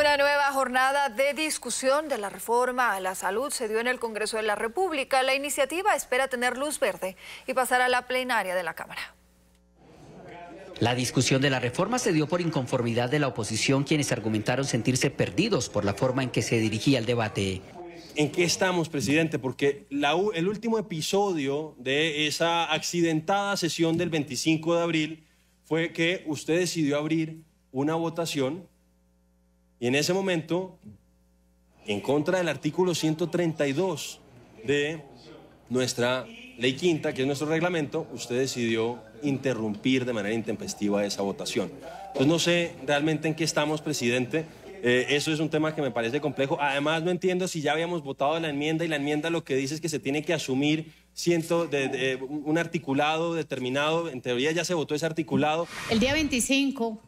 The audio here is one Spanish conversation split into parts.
Una nueva jornada de discusión de la reforma a la salud se dio en el Congreso de la República. La iniciativa espera tener luz verde y pasar a la plenaria de la Cámara. La discusión de la reforma se dio por inconformidad de la oposición, quienes argumentaron sentirse perdidos por la forma en que se dirigía el debate. ¿En qué estamos, presidente? Porque el último episodio de esa accidentada sesión del 25 de abril fue que usted decidió abrir una votación y en ese momento, en contra del artículo 132 de nuestra ley quinta, que es nuestro reglamento, usted decidió interrumpir de manera intempestiva esa votación. Entonces no sé realmente en qué estamos, presidente. Eh, eso es un tema que me parece complejo. Además, no entiendo si ya habíamos votado la enmienda y la enmienda lo que dice es que se tiene que asumir un articulado determinado. En teoría ya se votó ese articulado. El día 25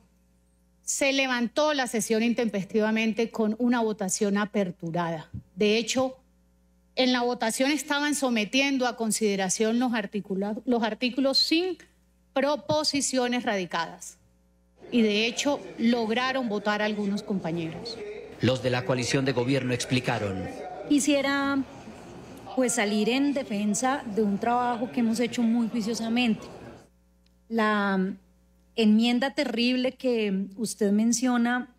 se levantó la sesión intempestivamente con una votación aperturada. De hecho, en la votación estaban sometiendo a consideración los, artículos sin proposiciones radicadas. Y de hecho lograron votar algunos compañeros. Los de la coalición de gobierno explicaron. Quisiera pues salir en defensa de un trabajo que hemos hecho muy juiciosamente. La enmienda terrible que usted menciona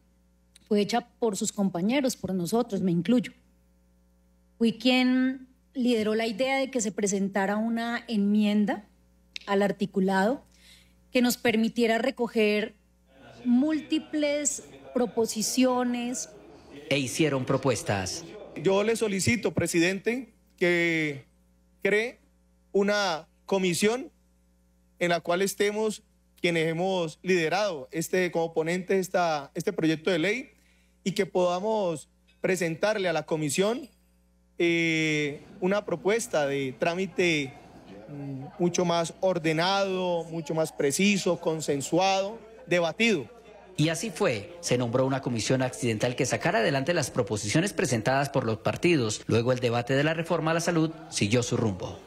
fue hecha por sus compañeros, por nosotros, me incluyo. Fui quien lideró la idea de que se presentara una enmienda al articulado que nos permitiera recoger múltiples proposiciones. E hicieron propuestas. Yo le solicito, presidente, que cree una comisión en la cual estemos quienes hemos liderado este, como ponente esta, este proyecto de ley y que podamos presentarle a la comisión eh, una propuesta de trámite mm, mucho más ordenado, mucho más preciso, consensuado, debatido. Y así fue. Se nombró una comisión accidental que sacara adelante las proposiciones presentadas por los partidos. Luego el debate de la reforma a la salud siguió su rumbo.